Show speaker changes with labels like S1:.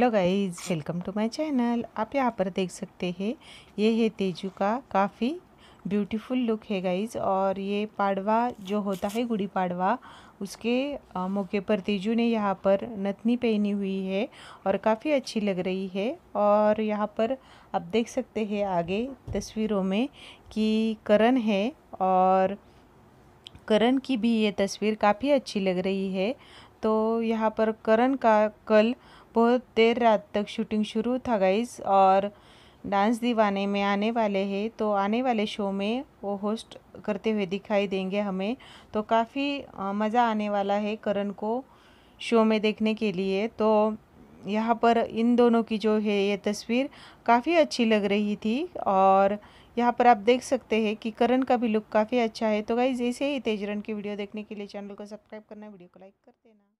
S1: hello guys welcome to my channel आप यहाँ पर देख सकते हैं ये है तेजू का काफ़ी ब्यूटीफुल लुक है गाइस और ये पाड़वा जो होता है गुड़ी पाड़वा उसके मौके पर तेजू ने यहाँ पर नथनी पहनी हुई है और काफ़ी अच्छी लग रही है और यहाँ पर आप देख सकते हैं आगे तस्वीरों में कि करण है और करण की भी ये तस्वीर काफ़ी अच्छी लग रही है तो यहाँ पर करण का कल बहुत देर रात तक शूटिंग शुरू था गाइस और डांस दीवाने में आने वाले हैं तो आने वाले शो में वो होस्ट करते हुए दिखाई देंगे हमें तो काफ़ी मज़ा आने वाला है करण को शो में देखने के लिए तो यहाँ पर इन दोनों की जो है ये तस्वीर काफ़ी अच्छी लग रही थी और यहाँ पर आप देख सकते हैं कि करण का भी लुक काफ़ी अच्छा है तो गाइज़ ऐसे ही तेजरन की वीडियो देखने के लिए चैनल को सब्सक्राइब करना वीडियो को लाइक
S2: कर देना